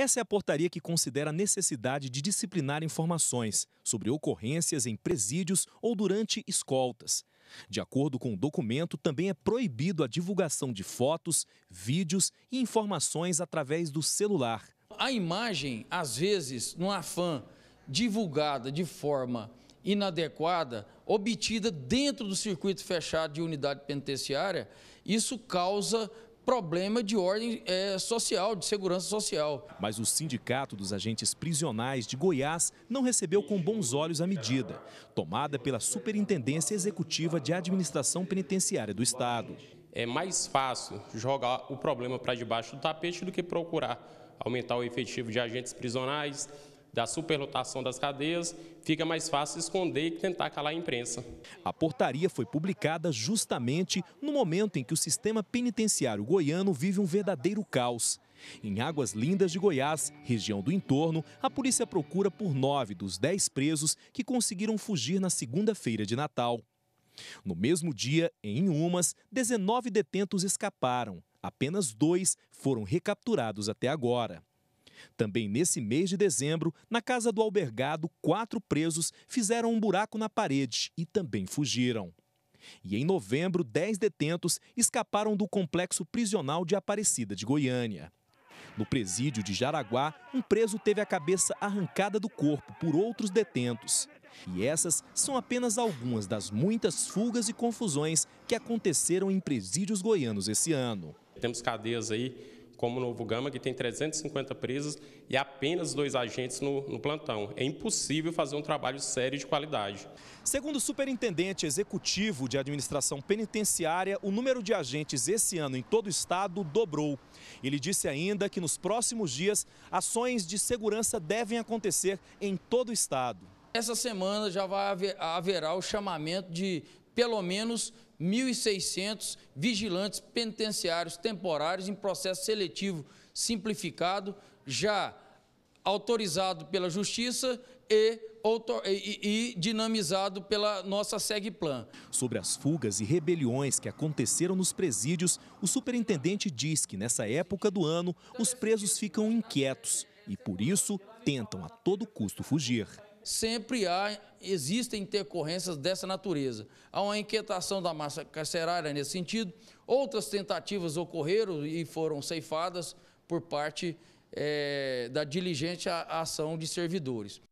Essa é a portaria que considera a necessidade de disciplinar informações sobre ocorrências em presídios ou durante escoltas. De acordo com o documento, também é proibido a divulgação de fotos, vídeos e informações através do celular. A imagem, às vezes, no afã divulgada de forma inadequada, obtida dentro do circuito fechado de unidade penitenciária, isso causa problema de ordem é, social, de segurança social. Mas o Sindicato dos Agentes Prisionais de Goiás não recebeu com bons olhos a medida, tomada pela Superintendência Executiva de Administração Penitenciária do Estado. É mais fácil jogar o problema para debaixo do tapete do que procurar aumentar o efetivo de agentes prisionais, da superlotação das cadeias, fica mais fácil esconder e tentar calar a imprensa. A portaria foi publicada justamente no momento em que o sistema penitenciário goiano vive um verdadeiro caos. Em Águas Lindas de Goiás, região do entorno, a polícia procura por nove dos dez presos que conseguiram fugir na segunda-feira de Natal. No mesmo dia, em Umas, 19 detentos escaparam. Apenas dois foram recapturados até agora. Também nesse mês de dezembro, na casa do albergado, quatro presos fizeram um buraco na parede e também fugiram. E em novembro, dez detentos escaparam do complexo prisional de Aparecida de Goiânia. No presídio de Jaraguá, um preso teve a cabeça arrancada do corpo por outros detentos. E essas são apenas algumas das muitas fugas e confusões que aconteceram em presídios goianos esse ano. Temos cadeias aí como o Novo Gama, que tem 350 presas e apenas dois agentes no, no plantão. É impossível fazer um trabalho sério de qualidade. Segundo o superintendente executivo de administração penitenciária, o número de agentes esse ano em todo o estado dobrou. Ele disse ainda que nos próximos dias ações de segurança devem acontecer em todo o estado. Essa semana já vai haver, haverá o chamamento de pelo menos 1.600 vigilantes penitenciários temporários em processo seletivo simplificado, já autorizado pela Justiça e, e, e dinamizado pela nossa SEGPLAN. Sobre as fugas e rebeliões que aconteceram nos presídios, o superintendente diz que nessa época do ano os presos ficam inquietos e, por isso, tentam a todo custo fugir sempre há, existem intercorrências dessa natureza. Há uma inquietação da massa carcerária nesse sentido, outras tentativas ocorreram e foram ceifadas por parte é, da diligente ação de servidores.